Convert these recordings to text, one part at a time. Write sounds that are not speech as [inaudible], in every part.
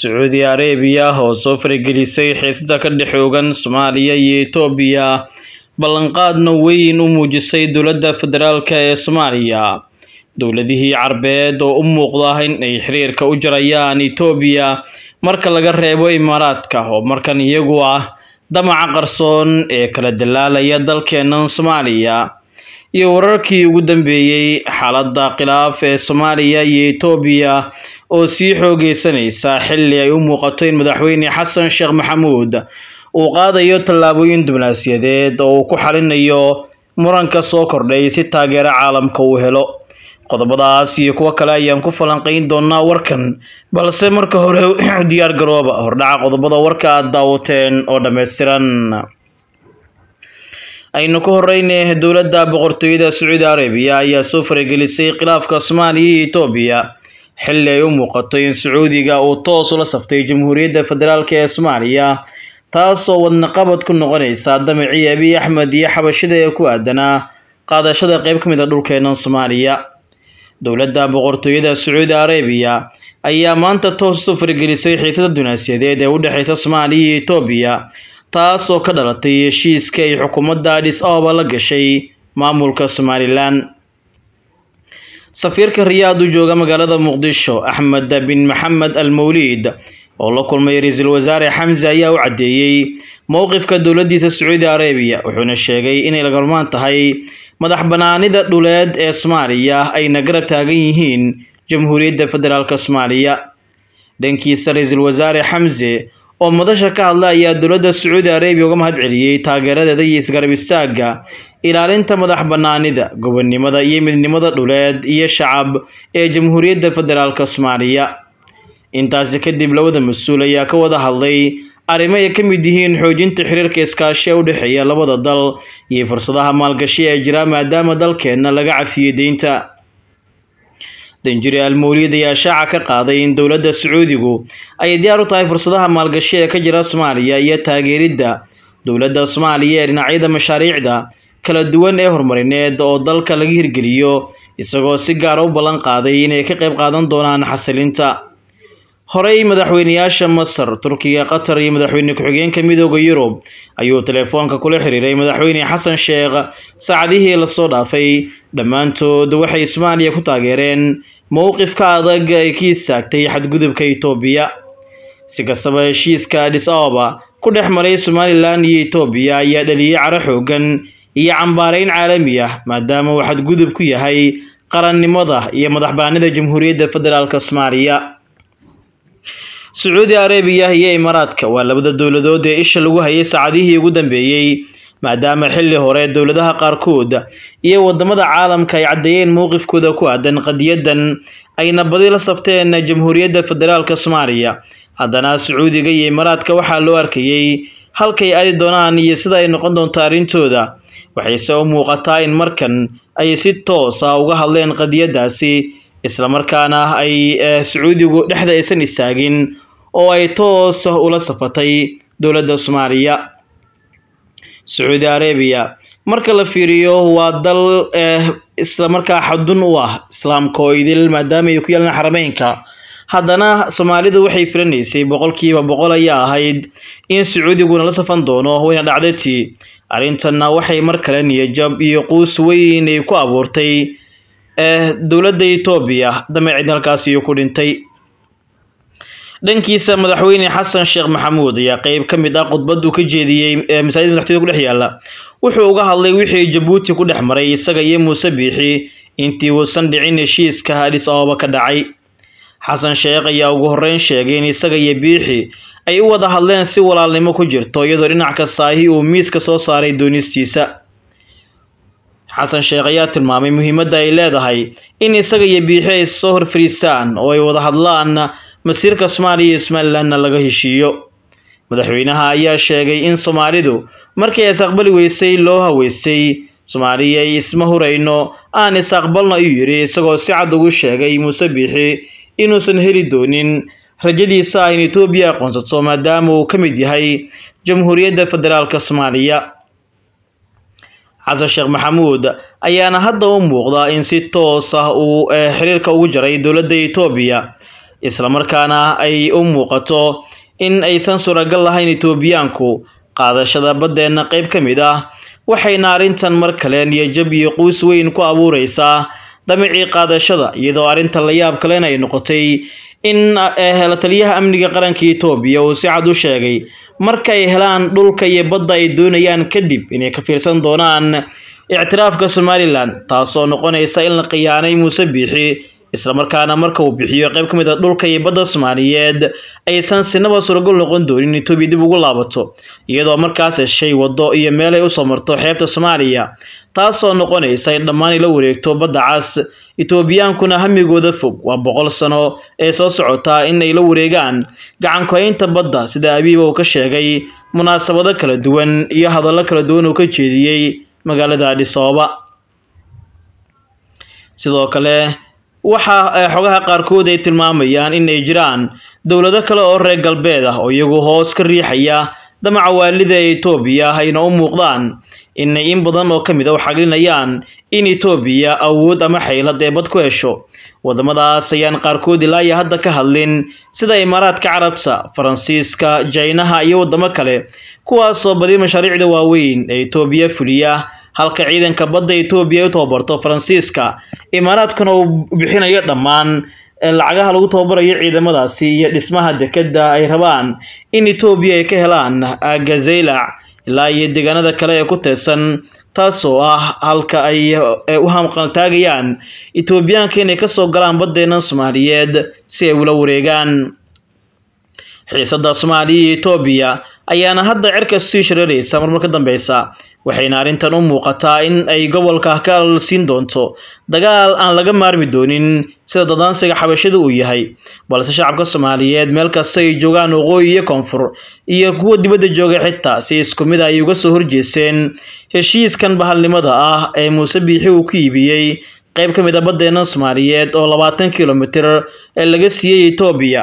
sacuudi arabiya oo soo faragelisay xiisada ka dhexoogan soomaaliya iyo etoobiya ballanqaadna weyn u muujisay dowladda federaalk ee soomaaliya dowladihii carbeed oo u muuqda in ay xiriirka u jarayaan etoobiya marka laga reebo imaaraadka oo markan iyagu ah damaca qarsoon ee kala dallaalaya dalkeennan soomaaliya iyo wararkii ugu dambeeyey xaaladda khilaaf ee soomaaliya iyo etoobiya oo sii xoogeysanaysa xilli ay u muuqato in madaxweyne xasan sheekh maxamuud uu qaadayo tallaabooyin diblomaasiyadeed oo uu ku xalinayo muranka soo kordhay si taageero caalamka uu helo qodobadaas iyo kuwo kale ayaan ku falanqayn doonaa warkan balse marka hore u [clears throat] diyaar garooba hordhaca qodobada warka aada daawateen oo dhammaystiran aynu ku horeyne dowladda boqortooyada sacuudi arabiya ayaa soo faragelisay khilaafka soomaaliya iyo itoobiya xilli ay u muuqatay in sacuudiga uu toos ula saftay jamhuuriyadda federaalk ee soomaaliya taasoo wadnaqabad ku noqonaysa damacii abiy axmed iyo xabashada ee ku aadanaa qaadashada qayb ka mid a ah dhulkeenan soomaaliya dowladda boqortooyada sacuudi arabiya ayaa maanta toos u fargelisay xiisada dunaasiyadeed ee u dhexeysa soomaaliya iyo etoobiya taasoo ka dhalatay heshiiska ay xukuumadda adis ababa la gashay maamulka somalilan safiirka riyaad u jooga magaalada muqdisho axmed bin maxamed al mawliid oo la kulmay ra-iisul wasaare xamse ayaa u caddeeyey mowqifka dowladdiisa sacuudi arabiya wuxuuna sheegay inay lagalmaan tahay madax banaanida dhuleed ee soomaaliya ayna garab taagan yihiin jamhuuriyadda federaalk soomaaliya dhankiisa ra-iisul wasaare xamse oo madasha ka hadla ayaa dowladda sacuudi arabiya uga mahad celiyey taageeradeeda iyo isgarab istaagga ilaalinta madax bannaanida gobonnimada iyo midnimada dhuleed iyo shacab ee jamhuuriyadda federaalka soomaaliya intaasi kadib labada mas-uul ayaa ka wada hadlay arrimo ay ka mid yihiin xoojinta xiriirka iskaashiga u dhexeeya labada dal iyo fursadaha maalgashi ee jira maadaama dalkeenna laga cafiyey deynta danjiri almowliid ayaa shaaca ka qaaday in dowladda sacuudigu ay diyaar u tahay fursadaha maalgashi ee ka jira soomaaliya iyo taageeridda dowladda soomaaliya ee dhinacyada mashaariicda kala duwan ee horumarineed oo dalka laga hirgeliyo isagoo si gaara ah u ballan qaaday inay ka qayb qaadan doonaan xasilinta horey madaxweyneyaasha masar turkiga qatar iyo madaxweyne ku-xigeenka midooda yurub ayuu teleefoonka kula xiriiray madaxweyne xasan sheekh saacadihii lasoo dhaafay dhammaantood waxay soomaaliya ku taageereen mowqifka adag ay ka istaagtay xadgudubka etoobiya si kastaba heshiiska adis ababa ku dhex maray somalilan iyo etoobiya ayaa dhaliyey caro xoogan iyo cambaarayn caalami ah maadaama waxaad gudub ku yahay qarannimada iyo madaxbaanida jamhuuriyadda federaalka soomaaliya sacuudi arabiya iyo imaaraadka waa labada dowladood ee isha lagu hayay saacadihii ugu dambeeyey maadaama xilli hore dowladaha qaarkood iyo wadamada caalamka ay caddeeyeen mowqifkooda ku aadan qadiyadan ayna badi la safteen jamhuuriyadda federaalka soomaaliya haddana sacuudiga iyo imaaraadka waxaa loo arkayey halkay adi doonaan iyo sida ay noqon doonto arrintooda waxayse u muuqataa in markan ay si toosa ah uga hadleen qadiyadaasi markaana ay eh, sacuudigu dhexda aysan istaagin oo ay toosa ah ula safatay dowladda soomaaliya sacuudi arabiya marka la fiiriyo waa dal eh, isla markaa xadun u ah islaamka oo idil maadaama ay ku yeelan xarameynka haddana soomaalidu waxay filanaysay boqolkiiba boqol ayaa ahayd in sacuudiguna la safan doono wayna dhacdatii arrintanna waxay mar kale niyajab iyo quus weyn ay ku abuurtay eh, dowladda etoobiya dameecid halkaasi uu ku dhintay dhankiisa madaxweyne xasan sheekh maxamuud ayaa qeyb ka mid ah khudbaduu ka jeediyey ee eh, masaajida madaxtooyada kudhex yaalla wuxuu uga hadlay wixii jabuuti ku dhex maray isaga iyo muuse biixi intii uusan dhicin heshiiska haadhis ababa ka dhacay xasan sheekh ayaa ugu horreyn sheegay in isaga iyo biixi ay u wada hadleen si walaalnimo ku jirto iyadoo dhinac ka saahi uu miiska soo saaray doonistiisa xasan sheekh ayaa tilmaamay muhiimadda ay leedahay in isaga iyo biixi ay soo horfariisaan oo ay wada hadlaan masiirka soomaaliya iyo somalilanna laga heshiiyo madaxweynaha ayaa sheegay in soomaalidu markii ay isaqbali weysay loo haweysay soomaaliya isma hurayno aan is aqbalno ayuu yidhi isagoo si cad ugu sheegay muuse biixi inuusan heli doonin rajadiisa ah in etoobiya aqoonsato maadaama uu ka mid yahay jamhuuriyadda federaalka soomaaliya xasan sheekh maxamuud ayaana hadda u muuqda in si toos ah uu eh, xiriirka ugu jaray dowladda etoobiya markaana ay u muuqato in aysan suuragal lahayn etoobiyaanku qaadashada baddeenna qayb ka mid ah waxayna arrintan mar kale niyajab iyo quus weyn ku abuureysaa damicii qaadashada iyadoo arrinta la yaab kalen ay noqotay in eh, hela taliyaha amniga qaranka etoobiya uu si cad u sheegay marka ay helaan dhulka iyo badda ay doonayaan kadib inay ka fiirsan doonaan ictiraafka somalilan taasoo noqonaysa in la khiyaanay Muuse Biixi isla markaana marka uu bixiyo qayb ka mid a ah dhulka iyo badda Soomaaliyeed aysan sinaba suuragal noqon doonin etoobiya dib ugu laabato iyadoo markaas heshay waddo iyo meel ay u soo marto xeebta Soomaaliya taasoo noqonaysa in dhammaan ay la wareegto badda cas itoobiyaankuna hamigooda fog waa boqol sano ee soo socotaa in ay la wareegaan gacankohaynta badda sida abiiba uu ka sheegay munaasabado kala duwan iyo hadallo kala duwan uu ka jeediyey magaalada adhisooba sidoo kale waxaa eh, xogaha qaarkood ay tilmaamayaan inay jiraan dowlado kale oo reer galbeed ah oo iyagu hoos ka riixaya damaca waalida ee etoobiya ayna u muuqdaan inay in badan oo ka mid a ah u in etoobiya awood ama xayladee bad ku hesho waddamadaas ayaan qaarkood ilaa iyo hadda ka hadlin sida imaaraadka carabta faransiiska jaynaha iyo waddamo kale kuwaasoo badi mashaariicda waaweyn ee etoobiya fuliya halka ciidanka badda etoobiya u tababarto faransiiska imaaraadkuna uu bixinayo dhammaan eh, lacagaha lagu tababarayo ciidamadaasi iyo dhismaha dekedda ay rabaan in etoobiya ay ka helaan gazeylac ilaa iyo deegaanada kale ee ku teedsan taasoo ah halka ay u hamqaltaagayaan itoobiyaanka inay kasoo galaan baddeenan soomaaliyeed si ay ula wareegaan xiisadda soomaaliya iyo itoobiya ayaana hadda cerka sii shareeraysa marmarka dambeysa waxayna arrintan u muuqataa in ay gobolka kaal siin doonto dagaal aan laga maarmi doonin sida dadaansiga xabashida uu yahay balse shacabka soomaaliyeed meel kasta ay joogaan waqooyi iyo koonfur iyo kuwa dibadda jooga xitaa si isku mid ah ay uga soo horjeeseen heshiiskan bahalnimada ah ee muuse biixi uu ku iibiyey qayb ka mid a ah baddeenan soomaaliyeed oo labaatan kilomitir ee laga siiyey etoobiya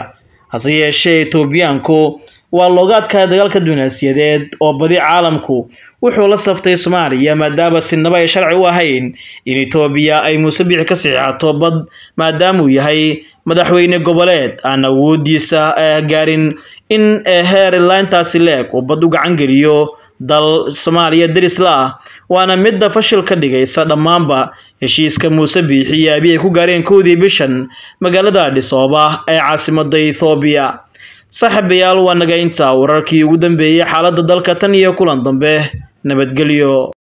hase yeeshee etoobiyaanku waa loogaadka dagaalka dunaasiyadeed oo badi caalamku wuxuu la saftay soomaaliya maadaama sinaba ay sharci u ahayn in itoobiya ay muusebixi ka saxiixato bad maadaamuu yahay madaxweyne goboleed aan awoodiisa eh, gaarin in eh, heer layntaasi leeg uu bad u gacan geliyo dal soomaaliya derisla ah waana midda fashil ka dhigaysa dhammaanba heshiiska muuse biixi iyo abiy ay ku gaareen kowdii bishan magaalada adhisooba ee caasimadda ethoobiya saaxiibayaal waa nagaynta wararkii ugu dambeeyey xaaladda dalka tan iyo kulan dambe nabadgelyo